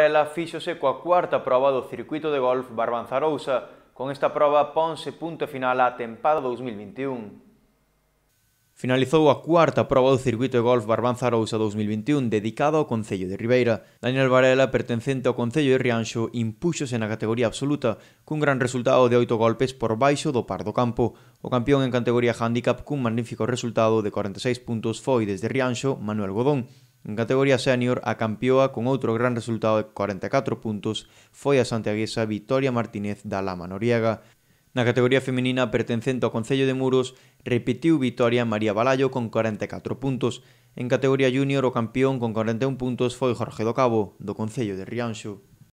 Ela fíxose coa cuarta proba do circuito de golf Barbanzarousa. Con esta proba ponse punto final a tempada 2021. Finalizou a cuarta proba do circuito de golf Barbanza Rousa 2021 dedicado ao Concello de Ribeira. Daniel Varela, pertencente ao Concello de Rianxo, impuxose na categoría absoluta cun gran resultado de oito golpes por baixo do par do campo. O campeón en categoría handicap cun magnífico resultado de 46 puntos foi desde Rianxo Manuel Godón. En categoría senior, a campioa con outro gran resultado de 44 puntos foi a santiaguesa Vitoria Martínez da Lama Noriega. Na categoría feminina pertencente ao Concello de Muros, repetiu Vitoria María Balallo con 44 puntos. En categoría junior, o campeón con 41 puntos foi Jorge do Cabo, do Concello de Rianxo.